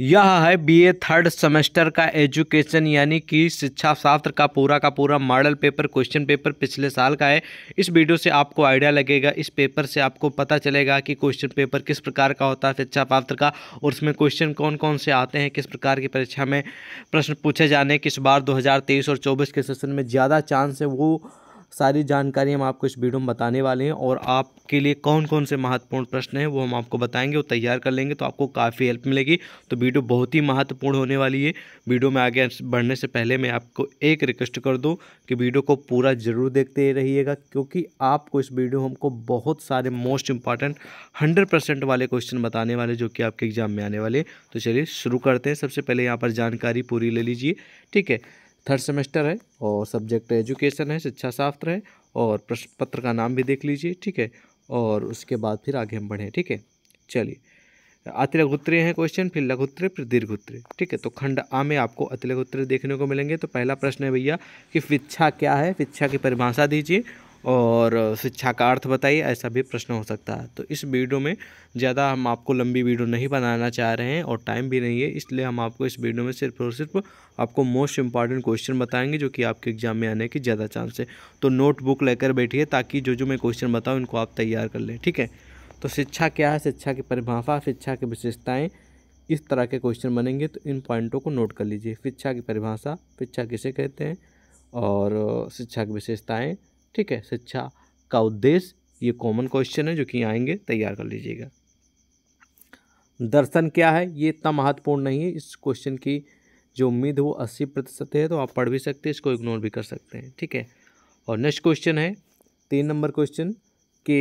यह है BA third semester का एजुकेशन यानी कि शिक्षा शास्त्र का पूरा का पूरा मॉडल पेपर क्वेश्चन पेपर पिछले साल का है इस वीडियो से आपको आइडिया लगेगा इस पेपर से आपको पता चलेगा कि क्वेश्चन पेपर किस प्रकार का होता है शिक्षा शास्त्र का और उसमें क्वेश्चन कौन कौन से आते हैं किस प्रकार की परीक्षा में प्रश्न पूछे जाने किस बार दो और चौबीस के सेशन में ज़्यादा चांस है वो सारी जानकारी हम आपको इस वीडियो में बताने वाले हैं और आपके लिए कौन कौन से महत्वपूर्ण प्रश्न हैं वो हम आपको बताएंगे और तैयार कर लेंगे तो आपको काफ़ी हेल्प मिलेगी तो वीडियो बहुत ही महत्वपूर्ण होने वाली है वीडियो में आगे बढ़ने से पहले मैं आपको एक रिक्वेस्ट कर दूँ कि वीडियो को पूरा ज़रूर देखते रहिएगा क्योंकि आपको इस वीडियो हमको बहुत सारे मोस्ट इंपॉर्टेंट हंड्रेड वाले क्वेश्चन बताने वाले जो कि आपके एग्ज़ाम में आने वाले तो चलिए शुरू करते हैं सबसे पहले यहाँ पर जानकारी पूरी ले लीजिए ठीक है थर्ड सेमेस्टर है और सब्जेक्ट एजुकेशन है शिक्षा शास्त्र है और प्रश्न पत्र का नाम भी देख लीजिए ठीक है और उसके बाद फिर आगे हम बढ़ें ठीक है चलिए अतिलघुत्रे हैं क्वेश्चन फिर लघुत्रे फिर दीर्घुत्रे ठीक है तो खंड आ में आपको अतिलघुत्रे देखने को मिलेंगे तो पहला प्रश्न है भैया कि शिक्षा क्या है शिक्षा की परिभाषा दीजिए और शिक्षा का अर्थ बताइए ऐसा भी प्रश्न हो सकता है तो इस वीडियो में ज़्यादा हम आपको लंबी वीडियो नहीं बनाना चाह रहे हैं और टाइम भी नहीं है इसलिए हम आपको इस वीडियो में सिर्फ और सिर्फ आपको मोस्ट इंपॉर्टेंट क्वेश्चन बताएंगे जो कि आपके एग्जाम में आने की ज़्यादा चांस है तो नोटबुक लेकर बैठिए ताकि जो जो मैं क्वेश्चन बताऊँ इनको आप तैयार कर लें ठीक है तो शिक्षा क्या है शिक्षा की परिभाषा शिक्षा की विशेषताएँ इस तरह के क्वेश्चन बनेंगे तो इन पॉइंटों को नोट कर लीजिए शिक्षा की परिभाषा शिक्षा किसे कहते हैं और शिक्षा की विशेषताएँ ठीक है शिक्षा का उद्देश्य ये कॉमन क्वेश्चन है जो कि आएंगे तैयार कर लीजिएगा दर्शन क्या है ये इतना महत्वपूर्ण नहीं है इस क्वेश्चन की जो उम्मीद है वो अस्सी प्रतिशत है तो आप पढ़ भी सकते हैं इसको इग्नोर भी कर सकते हैं ठीक है और नेक्स्ट क्वेश्चन है तीन नंबर क्वेश्चन कि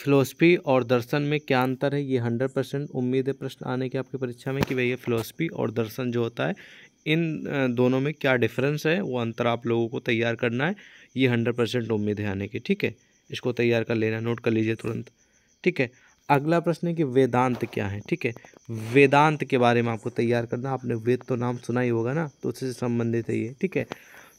फ़िलोसफी और दर्शन में क्या अंतर है ये हंड्रेड परसेंट उम्मीद है प्रश्न आने के आपकी परीक्षा में कि भैया फ़िलोसफी और दर्शन जो होता है इन दोनों में क्या डिफरेंस है वो अंतर आप लोगों को तैयार करना है ये हंड्रेड परसेंट उम्मीद है आने की ठीक है इसको तैयार कर लेना नोट कर लीजिए तुरंत ठीक है अगला प्रश्न है कि वेदांत क्या है ठीक है वेदांत के बारे में आपको तैयार करना आपने वेद तो नाम सुना ही होगा ना तो उससे संबंधित है ये ठीक है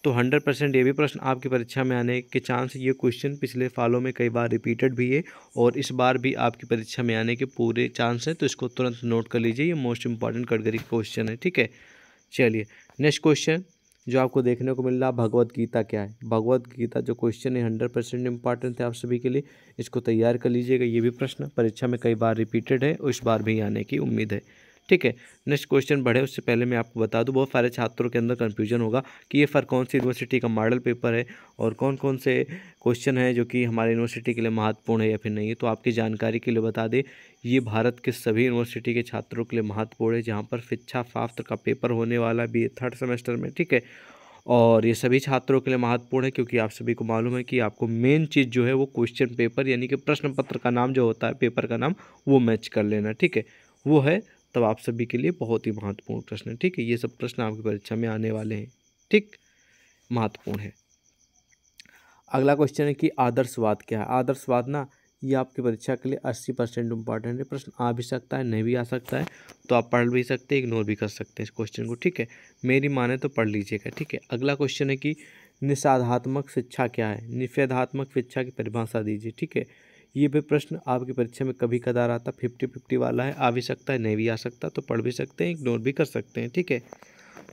तो हंड्रेड परसेंट ये भी प्रश्न आपकी परीक्षा में आने के चांस ये क्वेश्चन पिछले सालों में कई बार रिपीटेड भी है और इस बार भी आपकी परीक्षा में आने के पूरे चांस हैं तो इसको तुरंत नोट कर लीजिए ये मोस्ट इंपॉर्टेंट कटगरी क्वेश्चन है ठीक है चलिए नेक्स्ट क्वेश्चन जो आपको देखने को मिल रहा भगवत गीता क्या है भगवत गीता जो क्वेश्चन है हंड्रेड परसेंट इंपॉर्टेंट है आप सभी के लिए इसको तैयार कर लीजिएगा ये भी प्रश्न परीक्षा में कई बार रिपीटेड है और इस बार भी आने की उम्मीद है ठीक है नेक्स्ट क्वेश्चन बढ़े उससे पहले मैं आपको बता दूं बहुत सारे छात्रों के अंदर कन्फ्यूजन होगा कि ये फर कौन सी यूनिवर्सिटी का मॉडल पेपर है और कौन कौन से क्वेश्चन हैं जो कि हमारे यूनिवर्सिटी के लिए महत्वपूर्ण है या फिर नहीं है तो आपकी जानकारी के लिए बता दें ये भारत के सभी यूनिवर्सिटी के छात्रों के लिए महत्वपूर्ण है जहाँ पर शिक्षा शास्त्र का पेपर होने वाला भी थर्ड सेमेस्टर में ठीक है और ये सभी छात्रों के लिए महत्वपूर्ण है क्योंकि आप सभी को मालूम है कि आपको मेन चीज़ जो है वो क्वेश्चन पेपर यानी कि प्रश्न पत्र का नाम जो होता है पेपर का नाम वो मैच कर लेना ठीक है वो है तब आप सभी के लिए बहुत ही महत्वपूर्ण प्रश्न है ठीक है ये सब प्रश्न आपकी परीक्षा में आने वाले हैं ठीक महत्वपूर्ण है अगला क्वेश्चन है कि आदर्शवाद क्या है आदर्शवाद ना ये आपकी परीक्षा के लिए अस्सी परसेंट इंपॉर्टेंट है प्रश्न आ भी सकता है नहीं भी आ सकता है तो आप पढ़ भी सकते हैं इग्नोर भी कर सकते हैं इस क्वेश्चन को ठीक है मेरी माने तो पढ़ लीजिएगा ठीक है अगला क्वेश्चन है कि निषाधात्मक शिक्षा क्या है निषेधात्मक शिक्षा की परिभाषा दीजिए ठीक है ये भी प्रश्न आपकी परीक्षा में कभी कदार आता फिफ्टी फिफ्टी वाला है आ भी सकता है नहीं भी आ सकता तो पढ़ भी सकते हैं इग्नोर भी कर सकते हैं ठीक है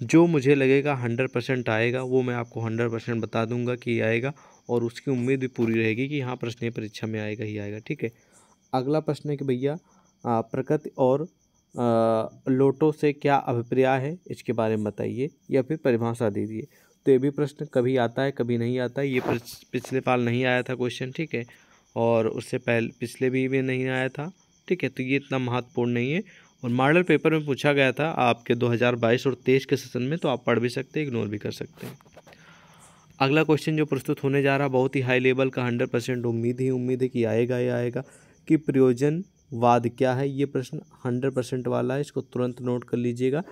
जो मुझे लगेगा हंड्रेड परसेंट आएगा वो मैं आपको हंड्रेड परसेंट बता दूंगा कि आएगा और उसकी उम्मीद भी पूरी रहेगी कि हाँ प्रश्न परीक्षा में आएगा ही आएगा ठीक है अगला प्रश्न है कि भैया प्रकृति और लोटो से क्या अभिप्राय है इसके बारे में बताइए या फिर परिभाषा दीजिए तो ये भी प्रश्न कभी आता है कभी नहीं आता है ये पिछले साल नहीं आया था क्वेश्चन ठीक है और उससे पहले पिछले भी में नहीं आया था ठीक है तो ये इतना महत्वपूर्ण नहीं है और मॉडल पेपर में पूछा गया था आपके 2022 और 23 के सेशन में तो आप पढ़ भी सकते हैं इग्नोर भी कर सकते हैं अगला क्वेश्चन जो प्रस्तुत होने जा रहा बहुत ही हाई लेवल का हंड्रेड परसेंट उम्मीद ही उम्मीद है कि आएगा ही आएगा कि प्रयोजनवाद क्या है ये प्रश्न हंड्रेड परसेंट वाला है इसको तुरंत नोट कर लीजिएगा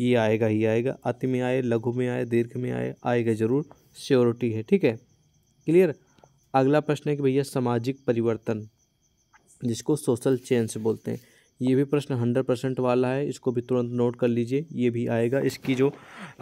ये आएगा ही आएगा अति में आए लघु में आए दीर्घ में आए आएगा ज़रूर श्योरिटी है ठीक है क्लियर अगला प्रश्न है कि भैया सामाजिक परिवर्तन जिसको सोशल चेंज बोलते हैं ये भी प्रश्न हंड्रेड परसेंट वाला है इसको भी तुरंत नोट कर लीजिए ये भी आएगा इसकी जो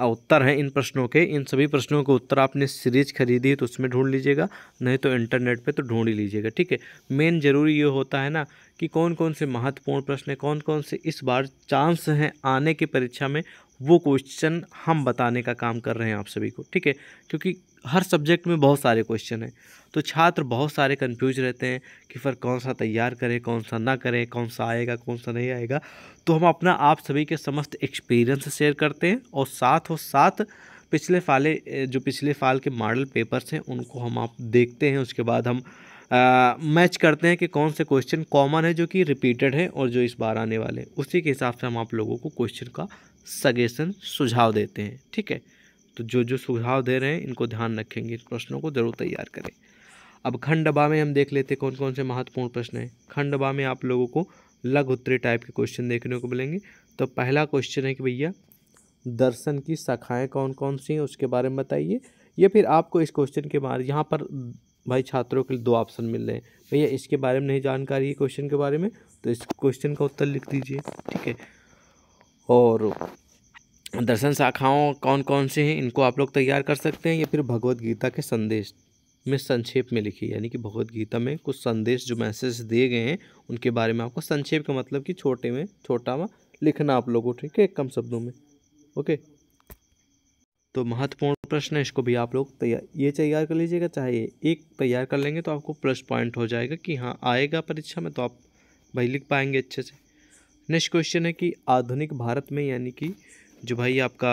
उत्तर हैं इन प्रश्नों के इन सभी प्रश्नों के उत्तर आपने सीरीज खरीदी तो उसमें ढूंढ लीजिएगा नहीं तो इंटरनेट पे तो ढूंढ ही लीजिएगा ठीक है मेन ज़रूरी ये होता है ना कि कौन कौन से महत्वपूर्ण प्रश्न कौन कौन से इस बार चांस हैं आने की परीक्षा में वो क्वेश्चन हम बताने का काम कर रहे हैं आप सभी को ठीक है क्योंकि हर सब्जेक्ट में बहुत सारे क्वेश्चन हैं तो छात्र बहुत सारे कंफ्यूज रहते हैं कि फिर कौन सा तैयार करें कौन सा ना करें कौन सा आएगा कौन सा नहीं आएगा तो हम अपना आप सभी के समस्त एक्सपीरियंस शेयर करते हैं और साथ और साथ पिछले फाले जो पिछले फाल के मॉडल पेपर्स हैं उनको हम आप देखते हैं उसके बाद हम मैच करते हैं कि कौन से क्वेश्चन कॉमन है जो कि रिपीटेड हैं और जो इस बार आने वाले उसी के हिसाब से हम आप लोगों को क्वेश्चन का सजेशन सुझाव देते हैं ठीक है तो जो जो सुझाव दे रहे हैं इनको ध्यान रखेंगे इन प्रश्नों को जरूर तैयार करें अब खंड बा में हम देख लेते हैं कौन कौन से महत्वपूर्ण प्रश्न हैं खंड बा में आप लोगों को लघु उत्तरी टाइप के क्वेश्चन देखने को मिलेंगे तो पहला क्वेश्चन है कि भैया दर्शन की शाखाएँ कौन कौन सी हैं उसके बारे में बताइए या फिर आपको इस क्वेश्चन के बारे यहाँ पर भाई छात्रों के लिए दो ऑप्शन मिल रहे हैं भैया इसके बारे में नहीं जानकारी है क्वेश्चन के बारे में तो इस क्वेश्चन का उत्तर लिख दीजिए ठीक है और दर्शन शाखाओं कौन कौन से हैं इनको आप लोग तैयार कर सकते हैं या फिर भगवत गीता के संदेश में संक्षेप में लिखी यानी कि भगवत गीता में कुछ संदेश जो मैसेज दिए गए हैं उनके बारे में आपको संक्षेप का मतलब कि छोटे में छोटा में लिखना आप लोगों को ठीक है कम शब्दों में ओके तो महत्वपूर्ण प्रश्न है इसको भी आप लोग तैयार ये तैयार कर लीजिएगा चाहे एक तैयार कर लेंगे तो आपको प्लस पॉइंट हो जाएगा कि हाँ आएगा परीक्षा में तो आप भाई लिख पाएंगे अच्छे से नेक्स्ट क्वेश्चन है कि आधुनिक भारत में यानी कि जो भाई आपका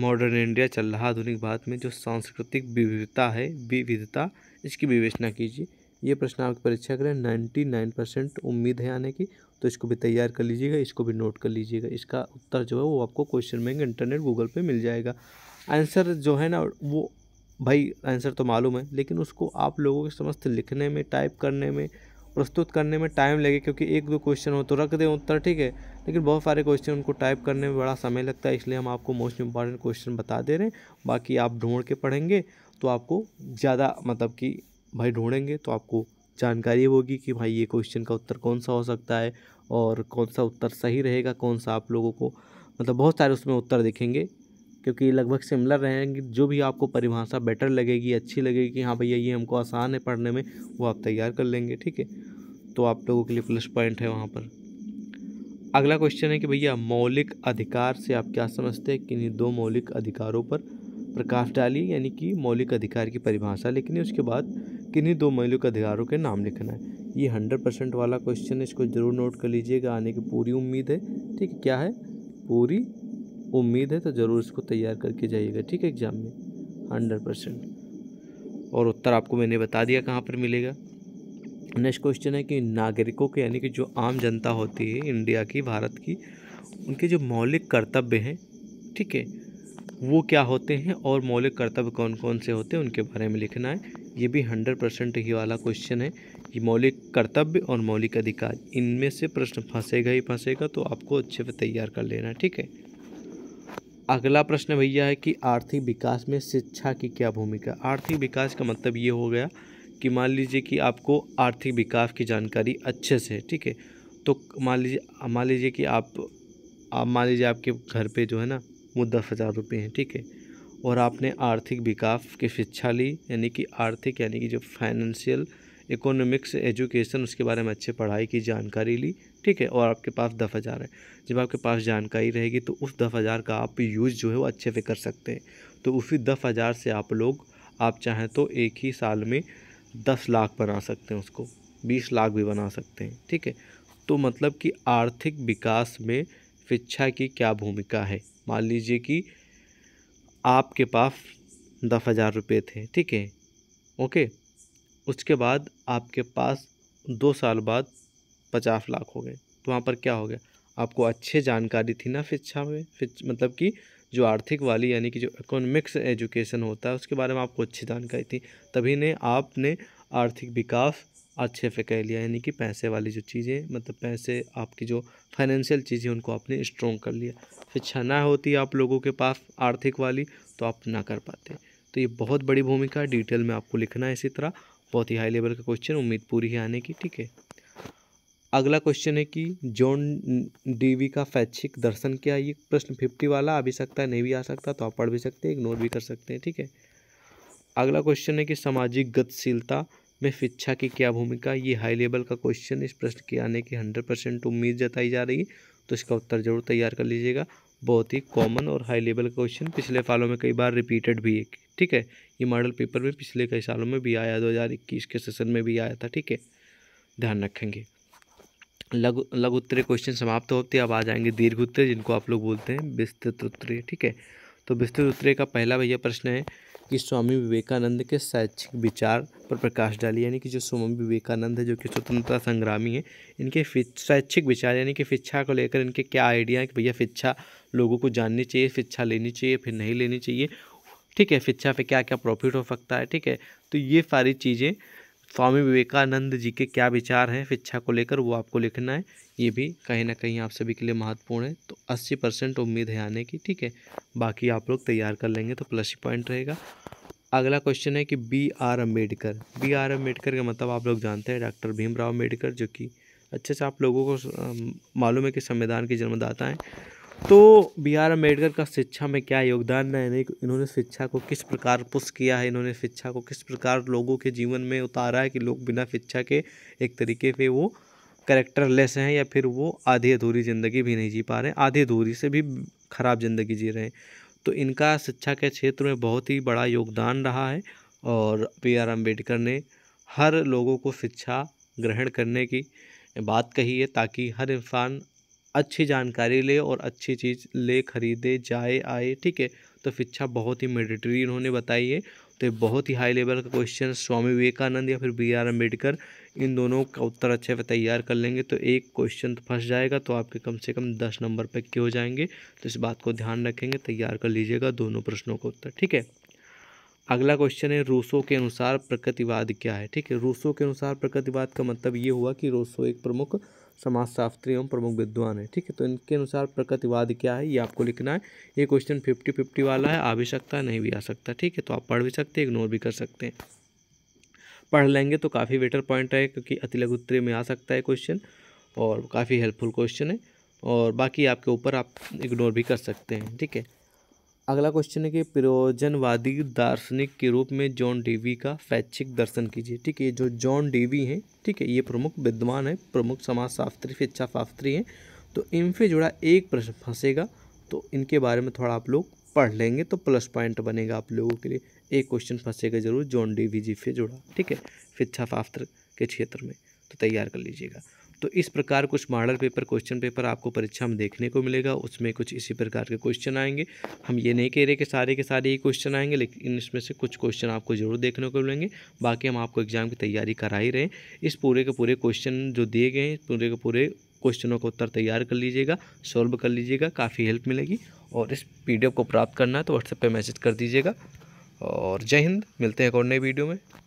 मॉडर्न इंडिया चल रहा आधुनिक भारत में जो सांस्कृतिक विविधता है विविधता इसकी विवेचना कीजिए ये प्रश्न आपकी परीक्षा करें नाइन्टी नाइन परसेंट उम्मीद है आने की तो इसको भी तैयार कर लीजिएगा इसको भी नोट कर लीजिएगा इसका उत्तर जो है वो आपको क्वेश्चन में इंटरनेट गूगल पे मिल जाएगा आंसर जो है ना वो भाई आंसर तो मालूम है लेकिन उसको आप लोगों के समस्त लिखने में टाइप करने में प्रस्तुत करने में टाइम लगे क्योंकि एक दो क्वेश्चन हो तो रख दें उत्तर ठीक है लेकिन बहुत सारे क्वेश्चन उनको टाइप करने में बड़ा समय लगता है इसलिए हम आपको मोस्ट इंपॉर्टेंट क्वेश्चन बता दे रहे हैं बाकी आप ढूंढ के पढ़ेंगे तो आपको ज़्यादा मतलब कि भाई ढूंढेंगे तो आपको जानकारी होगी कि भाई ये क्वेश्चन का उत्तर कौन सा हो सकता है और कौन सा उत्तर सही रहेगा कौन सा आप लोगों को मतलब बहुत सारे उसमें उत्तर दिखेंगे क्योंकि लगभग सिमिलर रहेंगे जो भी आपको परिभाषा बेटर लगेगी अच्छी लगेगी कि हाँ भैया ये हमको आसान है पढ़ने में वो आप तैयार कर लेंगे ठीक है तो आप लोगों के लिए प्लस पॉइंट है वहाँ पर अगला क्वेश्चन है कि भैया मौलिक अधिकार से आप क्या समझते हैं किन्हीं दो मौलिक अधिकारों पर प्रकाश डालिए यानी कि मौलिक अधिकार की परिभाषा लेकिन उसके बाद किन्हीं दो मौलिक अधिकारों के नाम लिखना है ये हंड्रेड परसेंट वाला क्वेश्चन है इसको ज़रूर नोट कर लीजिएगा आने की पूरी उम्मीद है ठीक है क्या है पूरी उम्मीद है तो ज़रूर इसको तैयार करके जाइएगा ठीक है एग्ज़ाम में हंड्रेड परसेंट और उत्तर आपको मैंने बता दिया कहाँ पर मिलेगा नेक्स्ट क्वेश्चन है कि नागरिकों के यानी कि जो आम जनता होती है इंडिया की भारत की उनके जो मौलिक कर्तव्य हैं ठीक है वो क्या होते हैं और मौलिक कर्तव्य कौन कौन से होते हैं उनके बारे में लिखना है ये भी हंड्रेड परसेंट ही वाला क्वेश्चन है ये मौलिक कर्तव्य और मौलिक अधिकार इनमें से प्रश्न फंसेगा ही फंसेगा तो आपको अच्छे से तैयार कर लेना ठीक है अगला प्रश्न भैया है कि आर्थिक विकास में शिक्षा की क्या भूमिका आर्थिक विकास का मतलब ये हो गया कि मान लीजिए कि आपको आर्थिक विकास की जानकारी अच्छे से है ठीक है तो मान लीजिए मान लीजिए कि आप, आप मान लीजिए आपके घर पे जो है ना वो दस हज़ार रुपये हैं ठीक है और आपने आर्थिक विकास की शिक्षा ली यानी कि आर्थिक यानी कि जो फाइनेंशियल इकोनॉमिक्स एजुकेशन उसके बारे में अच्छे पढ़ाई की जानकारी ली ठीक है और आपके पास दस हज़ार है जब आपके पास जानकारी रहेगी तो उस दस हज़ार का आप यूज़ जो है वो अच्छे से कर सकते हैं तो उसी दस हज़ार से आप लोग आप चाहें तो एक ही साल में दस लाख बना सकते हैं उसको बीस लाख भी बना सकते हैं ठीक है तो मतलब कि आर्थिक विकास में शिक्षा की क्या भूमिका है मान लीजिए कि आपके पास दस हज़ार रुपये थे ठीक है ओके उसके बाद आपके पास दो साल बाद पचास लाख हो गए तो वहाँ पर क्या हो गया आपको अच्छे जानकारी थी ना शिक्षा में फिर मतलब कि जो आर्थिक वाली यानी कि जो इकोनॉमिक्स एजुकेशन होता है उसके बारे में आपको अच्छी जानकारी थी तभी ने आपने आर्थिक विकास अच्छे से कह लिया यानी कि पैसे वाली जो चीज़ें मतलब पैसे आपकी जो फाइनेंशियल चीज़ें उनको आपने स्ट्रॉन्ग कर लिया शिक्षा ना होती आप लोगों के पास आर्थिक वाली तो आप ना कर पाते तो ये बहुत बड़ी भूमिका है डिटेल में आपको लिखना है इसी तरह बहुत ही हाई लेवल का क्वेश्चन उम्मीद पूरी ही आने की ठीक है अगला क्वेश्चन है कि जॉन डीवी का फैच्छिक दर्शन क्या ये प्रश्न फिफ्टी वाला आ भी सकता है नहीं भी आ सकता तो आप पढ़ भी सकते हैं इग्नोर भी कर सकते हैं ठीक है अगला क्वेश्चन है कि सामाजिक गतिशीलता में शिक्षा की क्या भूमिका ये हाई लेवल का क्वेश्चन इस प्रश्न के आने की हंड्रेड परसेंट उम्मीद जताई जा रही है तो इसका उत्तर जरूर तैयार कर लीजिएगा बहुत ही कॉमन और हाई लेवल का क्वेश्चन पिछले सालों में कई बार रिपीटेड भी है ठीक है ये मॉडल पेपर में पिछले कई सालों में भी आया 2021 के सेशन में भी आया था ठीक है ध्यान रखेंगे लघु लघु उत्तरीय क्वेश्चन समाप्त होते अब आ जाएंगे दीर्घ उत्तरीय जिनको आप लोग बोलते हैं विस्तृत उत्तरीय ठीक है तो विस्तृत उत्तरीय का पहला भैया प्रश्न है कि स्वामी विवेकानंद के शैक्षिक विचार पर प्रकाश डाली यानी कि जो स्वामी विवेकानंद है जो कि स्वतंत्रता संग्रामी है इनके शैक्षिक विचार यानी कि शिक्षा को लेकर इनके क्या आइडिया है कि भैया शिक्षा लोगों को जाननी चाहिए शिक्षा लेनी चाहिए फिर नहीं लेनी चाहिए ठीक है शिक्षा अच्छा, पे क्या क्या प्रॉफिट हो सकता है ठीक है तो ये सारी चीज़ें स्वामी विवेकानंद जी के क्या विचार हैं शिक्षा को लेकर वो आपको लिखना है ये भी कहीं ना कहीं आप सभी के लिए महत्वपूर्ण है तो अस्सी परसेंट उम्मीद है आने की ठीक है बाकी आप लोग तैयार कर लेंगे तो प्लस ही पॉइंट रहेगा अगला क्वेश्चन है कि B R Ambedkar B R Ambedkar का मतलब आप लोग जानते हैं डॉक्टर भीमराव अम्बेडकर जो कि अच्छे से आप लोगों को मालूम है कि संविधान के जन्मदाता हैं तो बी आर अम्बेडकर का शिक्षा में क्या योगदान है यानी इन्होंने शिक्षा को किस प्रकार पुष्ट किया है इन्होंने शिक्षा को किस प्रकार लोगों के जीवन में उतारा है कि लोग बिना शिक्षा के एक तरीके से वो करेक्टरलेस हैं या फिर वो आधी अधूरी ज़िंदगी भी नहीं जी पा रहे आधी अधूरी से भी ख़राब ज़िंदगी जी रहे हैं तो इनका शिक्षा के क्षेत्र में बहुत ही बड़ा योगदान रहा है और बी आर अम्बेडकर ने हर लोगों को शिक्षा ग्रहण करने की बात कही है ताकि हर इंसान अच्छी जानकारी ले और अच्छी चीज़ ले खरीदे जाए आए ठीक है तो शिक्षा बहुत ही मेडिटरी इन्होंने बताई है तो ये बहुत ही हाई लेवल का क्वेश्चन स्वामी विवेकानंद या फिर बी आर अम्बेडकर इन दोनों का उत्तर अच्छे से तैयार कर लेंगे तो एक क्वेश्चन तो फंस जाएगा तो आपके कम से कम दस नंबर के हो जाएंगे तो इस बात को ध्यान रखेंगे तैयार कर लीजिएगा दोनों प्रश्नों का उत्तर ठीक है अगला क्वेश्चन है रूसो के अनुसार प्रकृतिवाद क्या है ठीक है रूसो के अनुसार प्रकृतिवाद का मतलब ये हुआ कि रूसो एक प्रमुख समाजशास्त्री एवं प्रमुख विद्वान है ठीक है तो इनके अनुसार प्रकृतिवाद क्या है ये आपको लिखना है ये क्वेश्चन फिफ्टी फिफ्टी वाला है आ भी सकता है नहीं भी आ सकता ठीक है तो आप पढ़ भी सकते हैं इग्नोर भी कर सकते हैं पढ़ लेंगे तो काफ़ी बेटर पॉइंट है क्योंकि अति लघुत्तरीय में आ सकता है क्वेश्चन और काफ़ी हेल्पफुल क्वेश्चन है और बाकी आपके ऊपर आप इग्नोर भी कर सकते हैं ठीक है अगला क्वेश्चन है कि प्रयोजनवादी दार्शनिक के रूप में जॉन डेवी का फैच्छिक दर्शन कीजिए ठीक है जो जॉन डेवी हैं ठीक है ये प्रमुख विद्वान है प्रमुख समाजशास्त्री शिक्षा शास्त्री हैं तो इनसे जुड़ा एक प्रश्न फंसेगा तो इनके बारे में थोड़ा आप लोग पढ़ लेंगे तो प्लस पॉइंट बनेगा आप लोगों के लिए एक क्वेश्चन फंसेगा जरूर जॉन डेवी जी से जुड़ा ठीक है शिक्षा शास्त्र के क्षेत्र में तो तैयार कर लीजिएगा तो इस प्रकार कुछ मॉडल पेपर क्वेश्चन पेपर आपको परीक्षा में देखने को मिलेगा उसमें कुछ इसी प्रकार के क्वेश्चन आएंगे हम ये नहीं कह रहे कि सारे के सारे ही क्वेश्चन आएंगे लेकिन इसमें से कुछ क्वेश्चन आपको ज़रूर देखने को मिलेंगे बाकी हम आपको एग्ज़ाम की तैयारी करा ही रहे इस पूरे के पूरे क्वेश्चन जो दिए गए हैं पूरे के पूरे क्वेश्चनों का उत्तर तैयार कर लीजिएगा सॉल्व कर लीजिएगा काफ़ी हेल्प मिलेगी और इस पी को प्राप्त करना है तो व्हाट्सएप पर मैसेज कर दीजिएगा और जय हिंद मिलते हैं एक और नए वीडियो में